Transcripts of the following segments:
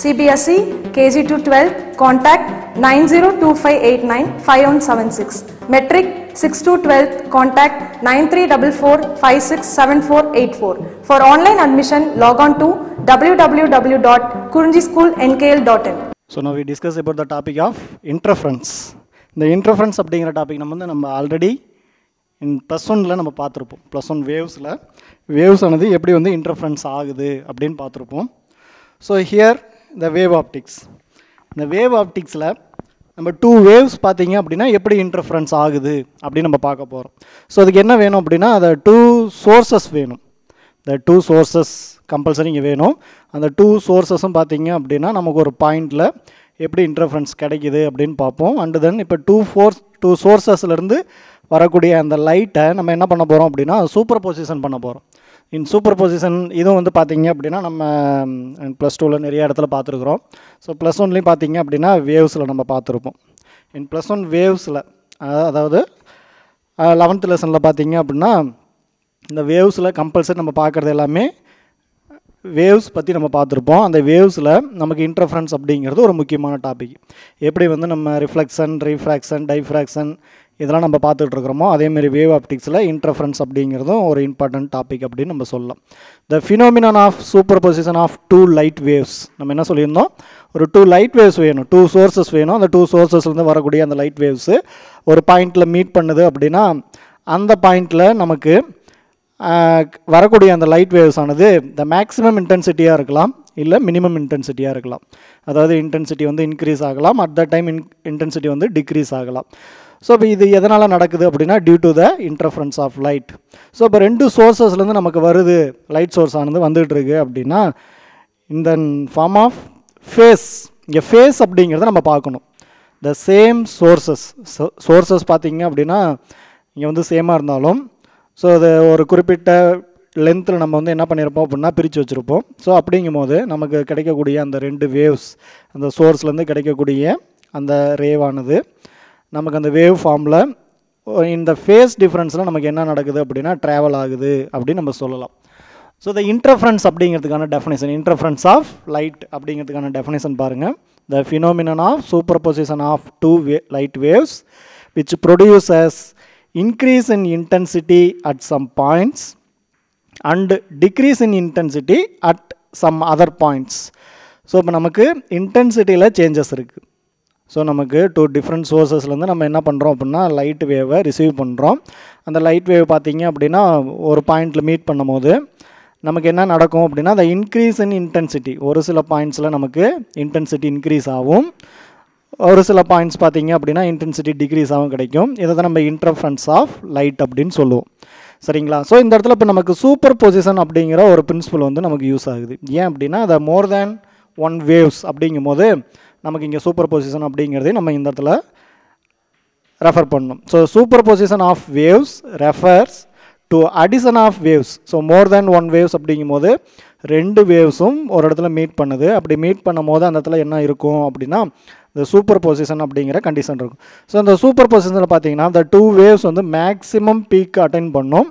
CBSE KG to twelve contact nine zero two five eight nine five one seven six matric six to twelfth contact nine three double four five six seven four eight four for online admission log on to W W W dot Kurinji school NKL dot in so now we discuss about the topic of interference இந்த interference அப்படிங்கிற topic நம்ம வந்து நம்ம already இன் plus ஒனில் நம்ம பார்த்துருப்போம் plus one வேவ்ஸில் waves ஆனது எப்படி வந்து இன்டர்ஃபரன்ஸ் ஆகுது அப்படின்னு பார்த்துருப்போம் ஸோ ஹியர் இந்த வேவ் ஆப்டிக்ஸ் இந்த வேவ் ஆப்டிக்ஸில் நம்ம டூ வேவ்ஸ் பார்த்தீங்க அப்படின்னா எப்படி இன்டர்ஃபரன்ஸ் ஆகுது அப்படின்னு நம்ம பார்க்க போகிறோம் ஸோ அதுக்கு என்ன வேணும் அப்படின்னா அதை டூ சோர்ஸஸ் வேணும் இந்த டூ சோர்ஸஸ் கம்பல்சரி இங்கே வேணும் அந்த டூ சோர்ஸஸும் பார்த்தீங்க அப்படின்னா நமக்கு ஒரு பாயிண்டில் எப்படி இன்டர்ஃபரன்ஸ் கிடைக்கிது அப்படின்னு பார்ப்போம் அண்டு தென் இப்போ டூ ஃபோர்ஸ் டூ சோர்ஸஸ்லேருந்து வரக்கூடிய அந்த லைட்டை நம்ம என்ன பண்ண போகிறோம் அப்படின்னா சூப்பர் பொசிஷன் பண்ண போகிறோம் இன் சூப்பர் பொசிஷன் இதுவும் வந்து பார்த்திங்க அப்படின்னா நம்ம ப்ளஸ் டூவில் நிறைய இடத்துல பார்த்துருக்குறோம் ஸோ ப்ளஸ் ஒன்லேயும் பார்த்திங்க அப்படின்னா வேவ்ஸில் நம்ம பார்த்துருப்போம் இன் ப்ளஸ் ஒன் வேவ்ஸில் அதாவது லெவன்த்து லெசனில் பார்த்திங்க அப்படின்னா இந்த வேவ்ஸில் கம்பல்சரி நம்ம பார்க்குறது எல்லாமே வேவ்ஸ் பற்றி நம்ம பார்த்துருப்போம் அந்த வேவ்ஸில் நமக்கு இன்டர்ஃபரன்ஸ் அப்படிங்கிறது ஒரு முக்கியமான டாபிக் எப்படி வந்து நம்ம ரிஃப்ளெக்ஷன் ரீஃப்ராக்ஷன் டைஃப்ராக்ஷன் இதெல்லாம் நம்ம பார்த்துட்டு இருக்கிறோமோ அதேமாரி வேவ் ஆப்டிக்ஸில் இன்டர்ஃபரன்ஸ் அப்படிங்கிறதும் ஒரு இம்பார்ட்டன்ட் டாபிக் அப்படின்னு நம்ம சொல்லலாம் the phenomenon of superposition of two light waves நம்ம என்ன சொல்லியிருந்தோம் ஒரு டூ லைட் வேவ்ஸ் வேணும் டூ சோர்சஸ் வேணும் அந்த டூ சோர்ஸஸ்லேருந்து வரக்கூடிய அந்த லைட் வேவ்ஸு ஒரு பாயிண்டில் மீட் பண்ணுது அப்படின்னா அந்த பாயிண்டில் நமக்கு வரக்கூடிய அந்த லைட் வேவ்ஸ் ஆனது த மேக்ஸிமம் இன்டென்சிட்டியாக இருக்கலாம் இல்லை மினிமம் இன்டென்சிட்டியாக இருக்கலாம் அதாவது இன்டென்சிட்டி வந்து இன்க்ரீஸ் ஆகலாம் at the time in intensity வந்து டிக்ரீஸ் ஆகலாம் ஸோ இப்போ இது எதனால் நடக்குது அப்படின்னா due to the interference of light so இப்போ ரெண்டு சோர்ஸஸ்லேருந்து நமக்கு வருது லைட் சோர்ஸ் ஆனது வந்துகிட்ருக்கு அப்படின்னா இந்த ஃபார்ம் ஆஃப் ஃபேஸ் இங்கே ஃபேஸ் அப்படிங்கிறத நம்ம பார்க்கணும் த சேம் சோர்ஸஸ் சோர்ஸஸ் பார்த்திங்க அப்படின்னா இங்கே வந்து சேமாக இருந்தாலும் ஸோ அது ஒரு குறிப்பிட்ட லென்த்தில் நம்ம வந்து என்ன பண்ணியிருப்போம் அப்படின்னா பிரித்து வச்சுருப்போம் ஸோ அப்படிங்கும் போது நமக்கு கிடைக்கக்கூடிய அந்த ரெண்டு வேவ்ஸ் அந்த சோர்ஸ்லேருந்து கிடைக்கக்கூடிய அந்த ரேவானது நமக்கு அந்த வேவ் ஃபார்மில் இந்த ஃபேஸ் டிஃப்ரென்ஸில் நமக்கு என்ன நடக்குது அப்படின்னா ட்ராவல் ஆகுது அப்படின்னு நம்ம சொல்லலாம் ஸோ த இன்டர்ஃபரன்ஸ் அப்படிங்கிறதுக்கான டெஃபினேஷன் இன்டர்ஃபரன்ஸ் ஆஃப் லைட் அப்படிங்கிறதுக்கான டெஃபினேஷன் பாருங்கள் the phenomenon of superposition of two wave light waves which produces increase in intensity at some points and decrease in intensity at some other points so இப்போ நமக்கு இன்டென்சிட்டியில் changes இருக்குது so நமக்கு two different சோர்ஸஸ்லேருந்து நம்ம என்ன பண்ணுறோம் அப்படின்னா லைட் வேவை ரிசீவ் பண்ணுறோம் அந்த லைட் வேவ் பார்த்திங்க அப்படின்னா ஒரு பாயிண்டில் மீட் பண்ணும் போது நமக்கு என்ன நடக்கும் அப்படின்னா அந்த இன்க்ரீஸ் இன் இன்டென்சிட்டி ஒரு சில பாயிண்ட்ஸில் நமக்கு இன்டென்சிட்டி இன்க்ரீஸ் ஆகும் ஒரு சில பாயிண்ட்ஸ் பார்த்திங்க அப்படின்னா இன்டென்சிட்டி ஆகும் கிடைக்கும் இதை தான் நம்ம இன்டர்ஃபரன்ஸ் ஆஃப் லைட் அப்படின்னு சொல்லுவோம் சரிங்களா ஸோ இந்த இடத்துல இப்போ நமக்கு சூப்பர் பொசிஷன் அப்படிங்கிற ஒரு பிரின்சிபல் வந்து நமக்கு யூஸ் ஆகுது ஏன் அப்படின்னா அதை மோர் தேன் ஒன் வேவ்ஸ் அப்படிங்கும் போது நமக்கு இங்கே சூப்பர் பொசிஷன் அப்படிங்கிறதையும் நம்ம இந்த இடத்துல ரெஃபர் பண்ணணும் so superposition of waves refers to addition of waves so more than one waves அப்படிங்கும் போது ரெண்டு வேவ்ஸும் ஒரு இடத்துல மீட் பண்ணுது அப்படி மீட் பண்ணும் போது அந்த இடத்துல என்ன இருக்கும் அப்படின்னா இந்த சூப்பர் பொசிஷன் அப்படிங்கிற கண்டிஷன் இருக்கும் ஸோ அந்த சூப்பர் பொசிஷனில் பார்த்தீங்கன்னா அந்த டூ வேவ்ஸ் வந்து மேக்ஸிமம் பீக்கை அட்டைன் பண்ணும்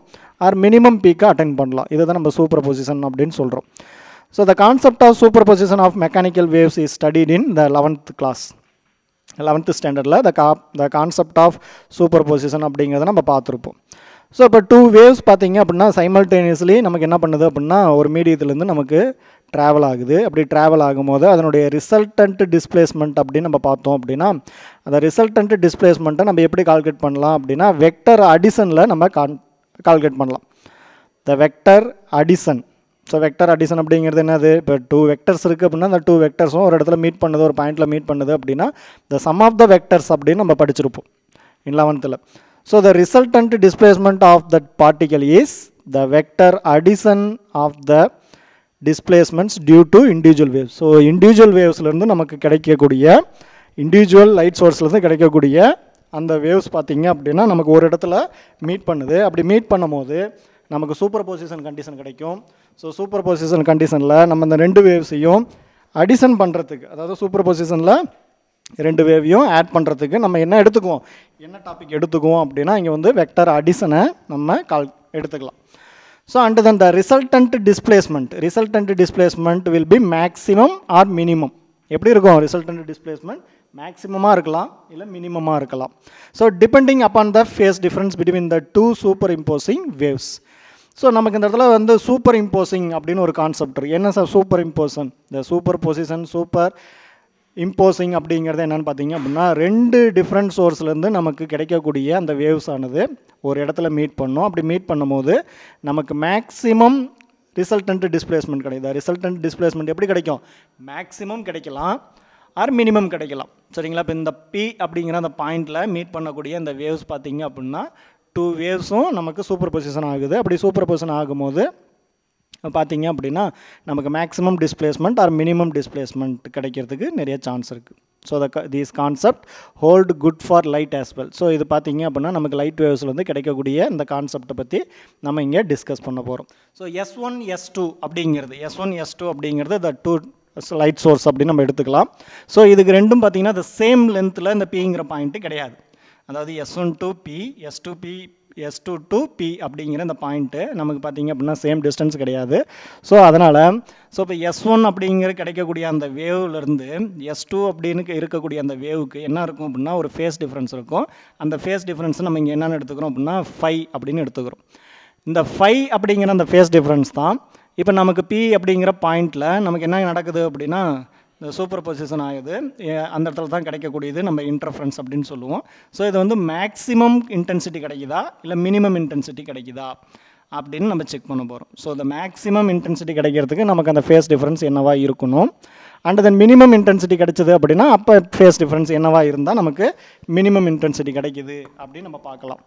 ஆர் மினிமம் பீக்கை அட்டைன் பண்ணலாம் இதை தான் நம்ம சூப்பர் பொசிஷன் அப்படின்னு சொல்கிறோம் So the concept of superposition of mechanical waves is studied in the 11th class. 11th ஸ்டாண்டர்டில் த கா the concept of superposition அப்படிங்கிறத நம்ம பார்த்துருப்போம் ஸோ இப்போ டூ வேவ்ஸ் பார்த்தீங்க அப்படின்னா சைமல்டேனியஸ்லி நமக்கு என்ன பண்ணுது அப்படின்னா ஒரு மீடியத்துலேருந்து நமக்கு ட்ராவல் ஆகுது அப்படி ட்ராவல் ஆகும்போது அதனுடைய ரிசல்டன்ட் டிஸ்பிளேஸ்மெண்ட் அப்படின்னு நம்ம பார்த்தோம் அப்படின்னா அந்த ரிசல்டன்ட் டிஸ்பிளேஸ்மெண்ட்டை நம்ம எப்படி கால்குலேட் பண்ணலாம் அப்படின்னா வெக்டர் அடிசனில் நம்ம கான் கால்குலேட் பண்ணலாம் the vector addition so vector addition அப்படிங்கிறது என்னது இப்போ டூ வெக்டர்ஸ் இருக்குது அப்படின்னா அந்த டூ வெக்டர்ஸும் ஒரு இடத்துல மீட் பண்ணுது ஒரு பாயிண்ட்டில் மீட் பண்ணுது அப்படின்னா the sum of the vectors அப்படின்னு நம்ம படிச்சிருப்போம் இன் லெவன்த்தில் so the resultant displacement of that particle is the vector addition of the displacements due to individual waves so individual வேவ்ஸ்லேருந்து நமக்கு கிடைக்கக்கூடிய இண்டிவிஜுவல் லைட் சோர்ஸ்லேருந்து கிடைக்கக்கூடிய அந்த வேவ்ஸ் பார்த்திங்க அப்படின்னா நமக்கு ஒரு இடத்துல மீட் பண்ணுது அப்படி மீட் பண்ணும் போது நமக்கு சூப்பர் பொசிஷன் கண்டிஷன் கிடைக்கும் ஸோ சூப்பர் பொசிஷன் கண்டிஷனில் நம்ம இந்த ரெண்டு வேவ்ஸையும் அடிஷன் பண்ணுறதுக்கு அதாவது சூப்பர் பொசிஷனில் ரெண்டு வேவையும் ஆட் பண்ணுறதுக்கு நம்ம என்ன எடுத்துக்குவோம் என்ன டாபிக் எடுத்துக்குவோம் அப்படின்னா இங்கே வந்து வெக்டர் அடிஷனை நம்ம கால் எடுத்துக்கலாம் so and then the resultant displacement resultant displacement will be maximum or minimum எப்படி இருக்கும் ரிசல்டன்ட் டிஸ்பிளேஸ்மெண்ட் மேக்ஸிமமாக இருக்கலாம் இல்லை மினிமமாக இருக்கலாம் so depending upon the phase difference between the two superimposing waves so நமக்கு இந்த இடத்துல வந்து சூப்பர் இம்போசிங் அப்படின்னு ஒரு கான்செப்ட் இருக்குது என்ன சார் சூப்பர் இம்போசன் இந்த சூப்பர் பொசிஷன் சூப்பர் இம்போசிங் அப்படிங்கிறது என்னென்னு பார்த்தீங்க அப்படின்னா ரெண்டு டிஃப்ரெண்ட் சோர்ஸ்லேருந்து நமக்கு கிடைக்கக்கூடிய அந்த வேவ்ஸ் ஆனது ஒரு இடத்துல மீட் பண்ணோம் அப்படி மீட் பண்ணும்போது நமக்கு மேக்ஸிமம் ரிசல்டன்ட் டிஸ்பிளேஸ்மெண்ட் கிடைக்குது ரிசல்டன்ட் டிஸ்பிளேஸ்மெண்ட் எப்படி கிடைக்கும் மேக்ஸிமம் கிடைக்கலாம் ஆர் மினிமம் கிடைக்கலாம் சரிங்களா இப்போ இந்த பி அப்படிங்கிற அந்த பாயிண்டில் மீட் பண்ணக்கூடிய இந்த வேவ்ஸ் பார்த்தீங்க அப்படின்னா டூ வேவ்ஸும் நமக்கு சூப்பர் பொசிஷன் ஆகுது அப்படி சூப்பர் பொசிஷன் ஆகும்போது பார்த்திங்க அப்படின்னா நமக்கு maximum displacement or minimum displacement கிடைக்கிறதுக்கு நிறைய சான்ஸ் இருக்குது so the these concept hold good for light as well so இது பார்த்திங்க அப்படின்னா நமக்கு லைட் வேவ்ஸில் வந்து கிடைக்கக்கூடிய இந்த கான்செப்டை பற்றி நம்ம இங்கே டிஸ்கஸ் பண்ண போகிறோம் so S one S two அப்படிங்கிறது எஸ் ஒன் எஸ் டூ அப்படிங்கிறது த டூ லைட் சோர்ஸ் அப்படின்னு நம்ம எடுத்துக்கலாம் ஸோ இதுக்கு ரெண்டும் பார்த்திங்கன்னா த சேம் லென்த்தில் இந்த பிங்கிற பாயிண்ட்டு கிடையாது அதாவது S one two P S two P S two two P அப்படிங்கிற இந்த பாயிண்ட்டு நமக்கு பார்த்திங்க அப்படின்னா சேம் டிஸ்டன்ஸ் கிடையாது ஸோ அதனால் ஸோ இப்போ எஸ் ஒன் அப்படிங்கிற கிடைக்கக்கூடிய அந்த வேவ்லேருந்து எஸ் டூ அப்படின்னு இருக்கக்கூடிய அந்த வேவுக்கு என்ன இருக்கும் அப்படின்னா ஒரு ஃபேஸ் டிஃப்ரென்ஸ் இருக்கும் அந்த ஃபேஸ் டிஃப்ரென்ஸ் நம்ம இங்கே என்னென்னு எடுத்துக்கிறோம் அப்படின்னா ஃபை அப்படின்னு எடுத்துக்கிறோம் இந்த ஃபை அப்படிங்கிற அந்த ஃபேஸ் டிஃப்ரென்ஸ் தான் இப்போ நமக்கு பி அப்படிங்கிற பாயிண்டில் நமக்கு என்ன நடக்குது அப்படின்னா இந்த சூப்பர் பொசிஷன் ஆகுது அந்த இடத்துல தான் கிடைக்கக்கூடியது நம்ம இன்டர்ஃபரன்ஸ் அப்படின்னு சொல்லுவோம் ஸோ இது வந்து மேக்ஸிமம் இன்டென்சிட்டி கிடைக்குதா இல்லை மினிமம் இன்டென்சிட்டி கிடைக்குதா அப்படின்னு நம்ம செக் பண்ண போகிறோம் ஸோ இந்த மேக்ஸிமம் இன்டென்சிட்டி கிடைக்கிறதுக்கு நமக்கு அந்த ஃபேஸ் டிஃப்ரென்ஸ் என்னவா இருக்கணும் அண்ட் தென் மினிமம் இன்டென்சிட்டி கிடைச்சிது அப்படின்னா அப்போ ஃபேஸ் டிஃப்ரென்ஸ் என்னவா இருந்தால் நமக்கு மினிமம் இன்டென்சிட்டி கிடைக்குது அப்படின்னு நம்ம பார்க்கலாம்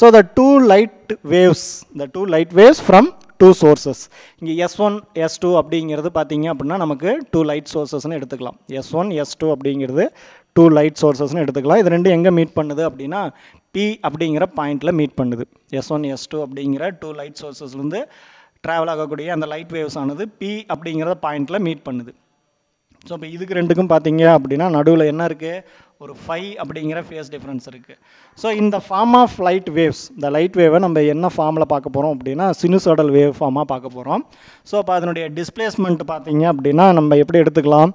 so the two light waves the two light waves from two sources இங்கே எஸ் ஒன் எஸ் டூ அப்படிங்கிறது பார்த்திங்க அப்படின்னா நமக்கு டூ லைட் சோர்ஸஸ்னு எடுத்துக்கலாம் எஸ் ஒன் எஸ் டூ அப்படிங்கிறது டூ லைட் சோர்ஸஸ்னு எடுத்துக்கலாம் இது ரெண்டு எங்கே மீட் பண்ணுது அப்படின்னா பி அப்படிங்கிற பாயிண்டில் மீட் பண்ணுது எஸ் ஒன் எஸ் டூ அப்படிங்கிற டூ லைட் சோர்ஸஸ்லேருந்து ட்ராவல் ஆகக்கூடிய அந்த லைட் வேவ்ஸ் ஆனது பி அப்படிங்கிற பாயிண்டில் மீட் பண்ணுது ஸோ இப்போ இதுக்கு ரெண்டுக்கும் பார்த்தீங்க அப்படின்னா நடுவில் என்ன இருக்குது ஒரு ஃபைவ் அப்படிங்கிற ஃபேஸ் டிஃப்ரென்ஸ் இருக்குது ஸோ இந்த ஃபார்ம் ஆஃப் லைட் வேவ்ஸ் இந்த லைட் வேவை நம்ம என்ன ஃபார்மில் பார்க்க போகிறோம் அப்படின்னா சினுசோடல் வேவ் ஃபார்மாக பார்க்க போகிறோம் ஸோ இப்போ அதனுடைய டிஸ்பிளேஸ்மெண்ட் பார்த்தீங்க அப்படின்னா நம்ம எப்படி எடுத்துக்கலாம்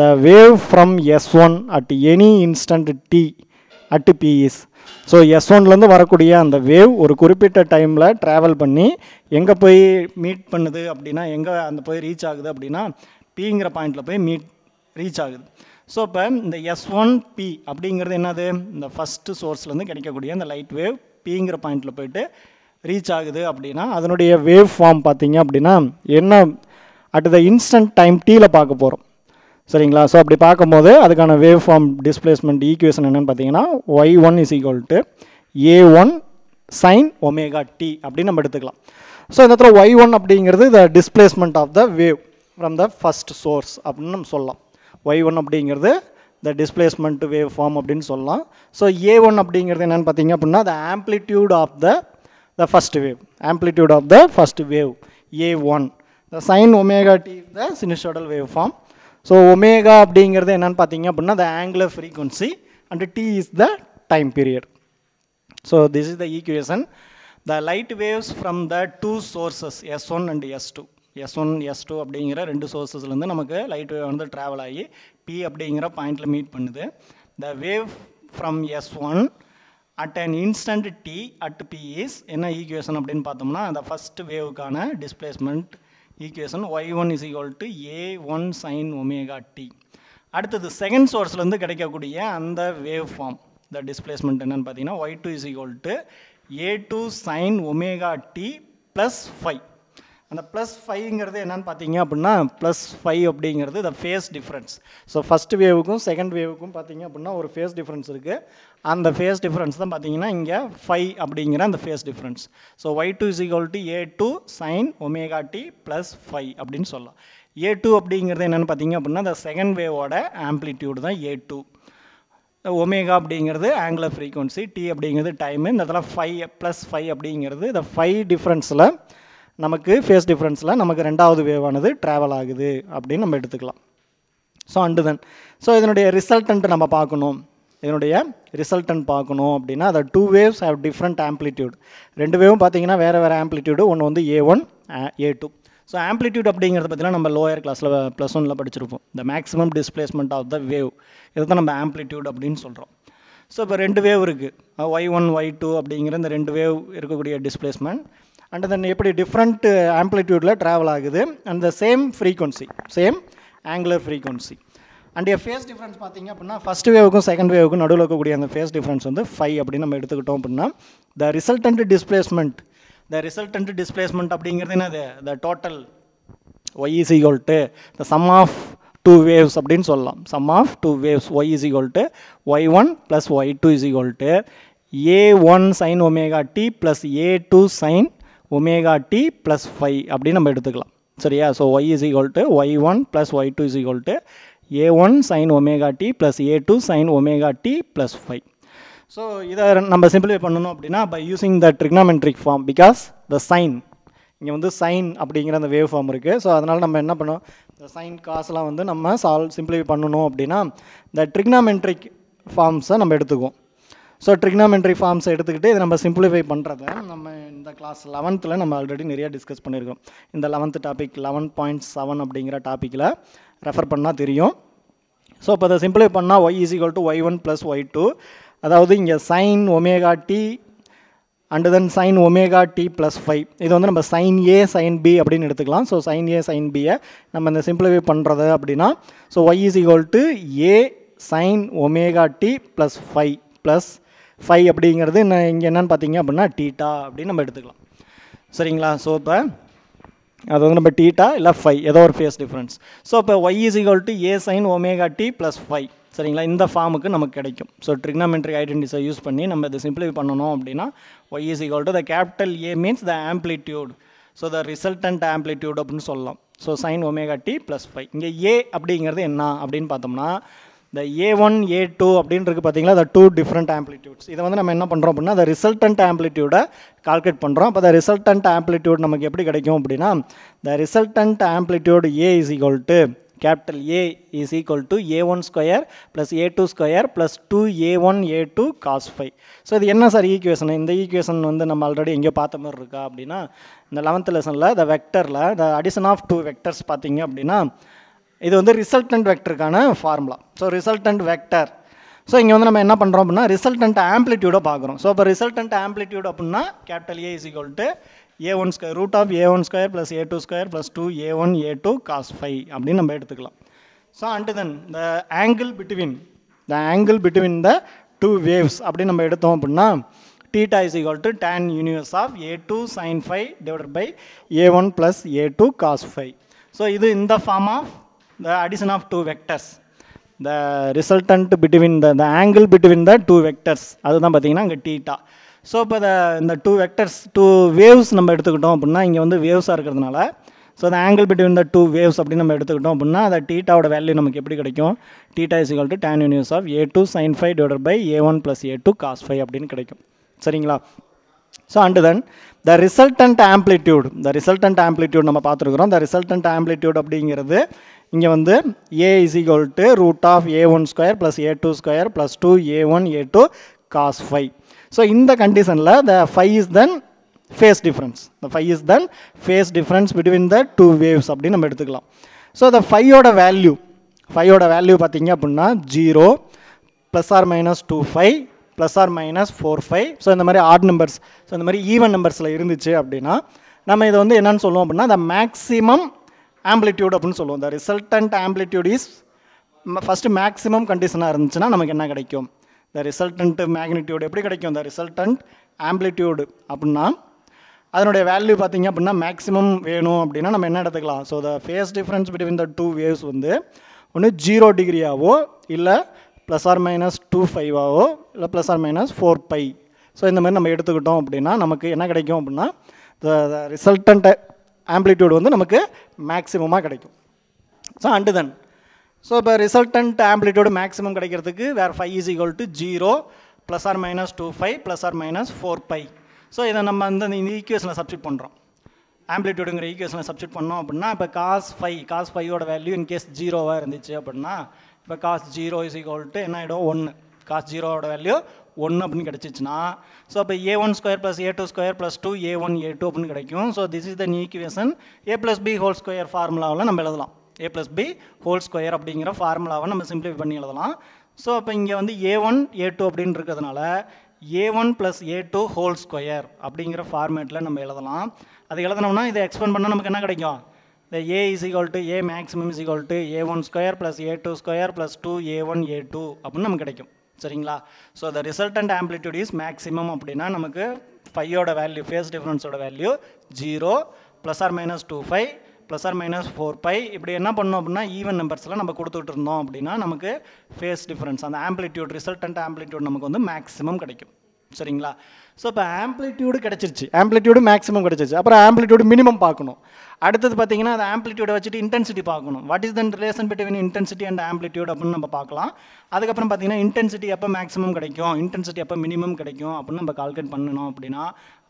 the wave from S one at any instant T at P is so S ஒன்லேருந்து வரக்கூடிய அந்த வேவ் ஒரு குறிப்பிட்ட டைமில் ட்ராவல் பண்ணி எங்கே போய் மீட் பண்ணுது அப்படின்னா எங்கே அந்த போய் ரீச் ஆகுது அப்படின்னா பிங்கிற பாயிண்டில் போய் மீட் ரீச் ஆகுது ஸோ இப்போ இந்த எஸ் ஒன் பி அப்படிங்கிறது என்னது இந்த ஃபஸ்ட்டு சோர்ஸ்லேருந்து கிடைக்கக்கூடிய அந்த லைட் வேவ் பிங்கிற பாயிண்ட்டில் போயிட்டு ரீச் ஆகுது அப்படின்னா அதனுடைய வேவ் ஃபார்ம் பார்த்தீங்க அப்படின்னா என்ன அட் த இன்ஸ்டன்ட் டைம் டீயில் பார்க்க போகிறோம் சரிங்களா ஸோ அப்படி பார்க்கும்போது அதுக்கான வேவ் ஃபார்ம் டிஸ்பிளேஸ்மெண்ட் ஈக்குவேஷன் என்னென்னு பார்த்தீங்கன்னா Y one is equal to A one sine omega T அப்படின்னு நம்ம எடுத்துக்கலாம் ஸோ இந்த இடத்துல ஒய் ஒன் அப்படிங்கிறது the displacement of the wave from the first source அப்படின்னு நம்ம சொல்லலாம் ஒய் ஒன் அப்படிங்கிறது த டிஸ்பிளேஸ்மெண்ட் வேவ் ஃபார்ம் அப்படின்னு சொல்லலாம் ஸோ ஏ ஒன் அப்படிங்கிறது என்னென்னு பார்த்தீங்க அப்படின்னா the amplitude of the the first wave amplitude of the first wave A one the sine omega T the sinusoidal wave form so omega அப்படிங்கிறது என்னென்னு பார்த்தீங்க அப்படின்னா the angular frequency and T is the time period so this is the equation the light waves from the two sources S one and S two S one S two அப்படிங்கிற ரெண்டு சோர்ஸஸ்லேருந்து நமக்கு light wave வந்து travel ஆகி P அப்படிங்கிற பாயிண்டில் meet பண்ணுது the wave from S one at an instant T at P is என்ன ஈக்குவேஷன் அப்படின்னு பார்த்தோம்னா அந்த ஃபஸ்ட் வேவுக்கான displacement equation Y one is equal to A one sine omega T அடுத்தது செகண்ட் சோர்ஸ்லேருந்து கிடைக்கக்கூடிய அந்த வேவ் ஃபார்ம் த டிஸ்பிளேஸ்மெண்ட் என்னென்னு பார்த்தீங்கன்னா Y two is equal to A two sine omega D plus five அந்த ப்ளஸ் ஃபைவ்ங்கிறது என்னென்னு பார்த்தீங்க அப்படின்னா ப்ளஸ் ஃபைவ் அப்படிங்கிறது த ஃபேஸ் டிஃப்ரென்ஸ் ஸோ ஃபஸ்ட் வேவுக்கும் செகண்ட் வேவுக்கும் பார்த்தீங்க அப்படின்னா ஒரு ஃபேஸ் டிஃப்ரென்ஸ் இருக்குது அந்த ஃபேஸ் டிஃப்ரென்ஸ் தான் பார்த்தீங்கன்னா இங்கே ஃபைவ் அப்படிங்கிற அந்த phase difference so Y two is equal to A two sine omega D plus five அப்படின்னு சொல்லலாம் ஏ டூ அப்படிங்கிறது என்னென்னு பார்த்தீங்க அப்படின்னா த செகண்ட் வேவோட ஆம்ப்ளிடியூடு தான் ஏ டூ ஒமேகா அப்படிங்கிறது ஆங்குலர் ஃப்ரீக்வன்சி டி அப்படிங்கிறது டைமு இந்த இதெல்லாம் ஃபைவ் ப்ளஸ் ஃபைவ் அப்படிங்கிறது இந்த ஃபைவ் டிஃப்ரென்ஸில் நமக்கு ஃபேஸ் டிஃப்ரென்ஸில் நமக்கு ரெண்டாவது வேவானது ட்ராவல் ஆகுது அப்படின்னு நம்ம எடுத்துக்கலாம் ஸோ அண்டு தென் ஸோ இதனுடைய ரிசல்டன்ட்டு நம்ம பார்க்கணும் இதனுடைய ரிசல்டன்ட் பார்க்கணும் அப்படின்னா அதை two waves have different amplitude ரெண்டு வேவும் பார்த்தீங்கன்னா வேறு வேறு ஆம்ப்ளிடியூடு ஒன்று வந்து A one A two so amplitude அப்படிங்கிறத பார்த்தீங்கன்னா நம்ம லோயர் கிளாஸில் ப்ளஸ் ஒனில் படிச்சிருப்போம் இந்த maximum displacement of the wave இதை தான் நம்ம ஆம்ப்ளிடியூட் அப்படின்னு சொல்கிறோம் ஸோ இப்போ ரெண்டு வேவ் இருக்குது ஒய் ஒன் ஒய் டூ அப்படிங்கிற இந்த ரெண்டு வேவ் இருக்கக்கூடிய டிஸ்பிளேஸ்மெண்ட் அண்ட் தென் எப்படி டிஃப்ரெண்ட்டு ஆம்ப்ளிடியூடில் ட்ராவல் ஆகுது and the same frequency same angular frequency and an phase difference பார்த்தீங்க அப்படின்னா ஃபஸ்ட் வேவுக்கும் செகண்ட் வேவுக்கும் நடுவில் இருக்கக்கூடிய அந்த ஃபேஸ் டிஃப்ரென்ஸ் வந்து ஃபைவ் அப்படின்னு நம்ம எடுத்துக்கிட்டோம் அப்படின்னா the resultant displacement the resultant displacement அப்படிங்கிறது என்னது the total Y is equal the sum of two waves அப்படின்னு சொல்லலாம் sum of two waves Y is equal to Y one plus Y two is equal to A one sine omega D plus A two sine omega D plus five அப்படின்னு நம்ம எடுத்துக்கலாம் சரியா so Y is equal to Y one plus Y two is equal to A one sine omega D plus A two sine omega D plus five so இதை நம்ம simplify பண்ணணும் அப்படின்னா by using the trigonometric form because the sine இங்கே வந்து sign அப்படிங்கிற அந்த wave form இருக்குது so அதனால் நம்ம என்ன பண்ணோம் இந்த சைன் காசுலாம் வந்து நம்ம சால்வ் சிம்பிளிஃபை பண்ணணும் அப்படின்னா த ட்ரிக்னாமெட்ரிக் ஃபார்ம்ஸை நம்ம எடுத்துக்குவோம் ஸோ ட்ரிக்னாமெண்ட்ரி ஃபார்ம்ஸ் எடுத்துக்கிட்டு இதை நம்ம சிம்பிளிஃபை பண்ணுறத நம்ம இந்த கிளாஸ் லெவன்த்தில் நம்ம ஆல்ரெடி நிறையா டிஸ்கஸ் பண்ணியிருக்கோம் இந்த eleventh topic eleven point seven அப்படிங்கிற டாப்பிக்கில் ரெஃபர் பண்ணால் தெரியும் ஸோ இப்போ அதை சிம்பிளிஃபை பண்ணால் Y is equal to Y one plus Y two அதாவது இங்கே sine omega T and then sine omega D plus five இது வந்து நம்ம சைன் ஏ சைன் பி அப்படின்னு எடுத்துக்கலாம் ஸோ சைன் ஏ சைன் பியை நம்ம இந்த சிம்பிளிஃபை பண்ணுறது அப்படின்னா so Y is equal to A sine omega D plus five plus phi அப்படிங்கிறது என்ன இங்கே என்னென்னு பார்த்தீங்க அப்படின்னா டீட்டா அப்படின்னு நம்ம எடுத்துக்கலாம் சரிங்களா ஸோ இப்போ அது வந்து நம்ம டீட்டா இல்லை ஃபை ஏதோ ஒரு ஃபேஸ் டிஃப்ரென்ஸ் ஸோ இப்போ Y is equal to A sine omega D plus five சரிங்களா இந்த ஃபார்முக்கு நமக்கு கிடைக்கும் ஸோ ட்ரிக்னாமெட்ரிக் ஐடென்டிஸை யூஸ் பண்ணி நம்ம இதை சிம்பிளிஃபை பண்ணணும் அப்படின்னா Y is equal to the capital A means the amplitude so the resultant amplitude அப்படின்னு சொல்லலாம் so sine omega D plus five இங்கே ஏ அப்படிங்கிறது என்ன அப்படின்னு பார்த்தோம்னா இந்த ஏ ஒன் ஏ டூ அப்படின்னு இருக்குது பார்த்தீங்களா த டூ டிஃப்ரெண்ட் ஆம்பிளிடியூட்ஸ் இதை வந்து நம்ம என்ன பண்ணுறோம் அப்படின்னா அந்த ரிசல்டன்ட் ஆம்ப்ளிடியூடை கால்குலேட் பண்ணுறோம் அப்போ த ரிசல்டன்ட் ஆம்பிளிடியூட் நமக்கு எப்படி கிடைக்கும் அப்படின்னா the resultant amplitude A is equal to capital A is equal to A one square plus A two square plus two A one A two cos five so இது என்ன sir equation இந்த equation வந்து நம்ம already எங்கேயோ பார்த்த மாதிரி இருக்கா அப்படின்னா இந்த லெவன்த் லெசனில் த வெக்டரில் the addition of two vectors பார்த்தீங்க அப்படின்னா இது வந்து ரிசல்டன்ட் வெக்டருக்கான formula so resultant vector so இங்கே வந்து நம்ம என்ன பண்ணுறோம் அப்படின்னா ரிசல்டன்ட் ஆம்ப்ளிடியூடை பார்க்குறோம் ஸோ இப்போ ரிசல்டன்ட் ஆம்ப்ளிடியூட் அப்படின்னா capital A is equal to A one square root of A one square plus A two square plus two A one A two cos five அப்படின்னு நம்ம எடுத்துக்கலாம் so and then the angle between the angle between the two waves அப்படின்னு நம்ம எடுத்தோம் அப்படின்னா to tan inverse of A two sine five divide by A one plus A two cos five so இது இந்த form of the addition of two vectors the resultant between the, the angle between the two vectors அதுதான் பார்த்தீங்கன்னா இங்கே theta so இப்போ த இந்த two vectors two waves நம்ம எடுத்துக்கிட்டோம் அப்படின்னா இங்கே வந்து வேவ்ஸாக இருக்கிறதுனால ஸோ அந்த angle between the two waves அப்படின்னு நம்ம எடுத்துக்கிட்டோம் அப்படின்னா அந்த டீட்டாவோட வேல்யூ நமக்கு எப்படி கிடைக்கும் theta is equal to tan inverse of A two sine five divide by A one plus A two cos five அப்படின்னு கிடைக்கும் சரிங்களா so and then the resultant amplitude the resultant amplitude நம்ம பார்த்துருக்குறோம் த ரிசல்டன்ட் ஆம்ப்ளிடியூட் அப்படிங்கிறது இங்கே வந்து A is equal to root of A one square plus A two square plus two A one A two cos five so இந்த கண்டிஷனில் the five is then phase difference the five is then phase difference between the two waves அப்படின்னு நம்ம எடுத்துக்கலாம் so the ஃபையோட value ஃபைவோட value பார்த்தீங்க அப்படின்னா zero plus or minus two five plus or minus four five so இந்த மாதிரி odd numbers so இந்த மாதிரி ஈவன் நம்பர்ஸில் இருந்துச்சு அப்படின்னா நம்ம இதை வந்து என்னென்னு சொல்லுவோம் அப்படின்னா த மேக்ஸிமம் ஆம்பிளிட்யூட் அப்படின்னு சொல்லுவோம் இந்த resultant amplitude is first maximum கண்டிஷனாக இருந்துச்சுன்னா நமக்கு என்ன கிடைக்கும் இந்த ரிசல்டன்ட் மேக்னிட்யூடு எப்படி கிடைக்கும் இந்த ரிசல்டன்ட் ஆம்பிளிட்யூடு அப்படின்னா அதனுடைய வேல்யூ பார்த்திங்க அப்படின்னா மேக்ஸிமம் வேணும் அப்படின்னா நம்ம என்ன எடுத்துக்கலாம் so the phase difference between the two waves வந்து ஒன்று ஜீரோ டிகிரியாவோ இல்லை ப்ளஸ் ஆர் மைனஸ் டூ ஃபைவாவோ இல்லை plus or minus four pi so இந்த மாதிரி நம்ம எடுத்துக்கிட்டோம் அப்படின்னா நமக்கு என்ன கிடைக்கும் அப்படின்னா த ரிசல்டன்ட் ஆம்பிளிடியூடு வந்து நமக்கு மேக்ஸிமமாக கிடைக்கும் ஸோ அண்டு தென் ஸோ இப்போ ரிசல்டன்ட் ஆம்பிளிடியூடு மேக்ஸிமம் கிடைக்கிறதுக்கு where five is equal to zero plus or minus two five plus or minus four five so இதை நம்ம அந்த இந்த ஈக்குவேஷனில் சப்ஜெக்ட் பண்ணுறோம் ஆம்பிளிடியூடுங்கிற ஈக்குவேஷனில் சப்ஜெக்ட் பண்ணோம் அப்படின்னா இப்போ காஸ் ஃபைவ் காஸ் ஃபைவோட வேல்யூ இன் கேஸ் ஜீரோவாக இருந்துச்சு அப்படின்னா இப்போ cos zero is equal to என்ன ஆகிடும் ஒன்று காஸ் ஜீரோவோட வேல்யூ ஒன்று அப்படின்னு கிடச்சிச்சின்னா ஸோ அப்போ A one square plus A two square plus two A one A two அப்படின்னு கிடைக்கும் so this is the equation A plus B whole square ஃபார்முலாவில் நம்ம எழுதலாம் A plus B whole square அப்படிங்கிற ஃபார்முலாவை நம்ம சிம்ப்ளிஃபை பண்ணி எழுதலாம் ஸோ அப்போ இங்கே வந்து ஏ ஒன் ஏ டூ அப்படின்னு இருக்கிறதுனால A one plus A two whole square அப்படிங்கிற ஃபார்மேட்டில் நம்ம எழுதலாம் அது எழுதணும்னா இதை எக்ஸ்பிளைன் பண்ணால் நமக்கு என்ன கிடைக்கும் இந்த A is equal to A maximum is equal to A one square plus A two square plus two A one A two அப்படின்னு நமக்கு கிடைக்கும் சரிங்களா so the resultant amplitude is maximum அப்படின்னா நமக்கு ஃபையோட வேல்யூ ஃபேஸ் டிஃப்ரென்ஸோட value zero plus or minus two five plus or minus four five இப்படி என்ன பண்ணோம் அப்படின்னா ஈவன் நம்பர்ஸ்லாம் நம்ம கொடுத்துட்டு இருந்தோம் அப்படின்னா நமக்கு ஃபேஸ் டிஃப்ரென்ஸ் அந்த ஆம்பிளிட்யூட் ரிசல்டன்ட் ஆம்பிளிட்யூட் நமக்கு வந்து மேக்ஸிமம் கிடைக்கும் சரிங்களா ஸோ இப்போ ஆம்பிளிடியூடு கிடச்சிருச்சு ஆம்பிளிடியூடு மேக்ஸிமம் கிடச்சிருச்சு அப்புறம் ஆம்பிளிடியூடு மினிமம் பார்க்கணும் அடுத்தது பார்த்தீங்கன்னா அந்த ஆம்பிளிடியூடை வச்சுட்டு இன்டென்சிட்டி பார்க்கணும் what is the relation between intensity and amplitude அப்படின்னு நம்ம பார்க்கலாம் அதுக்கப்புறம் பார்த்தீங்கன்னா இன்டென்சிட்டி எப்போ மேக்ஸிமம் கிடைக்கும் இன்டென்சிட்டி எப்போ மினிமம் கிடைக்கும் அப்படின்னு நம்ம கால்குலேட் பண்ணணும் அப்படின்னா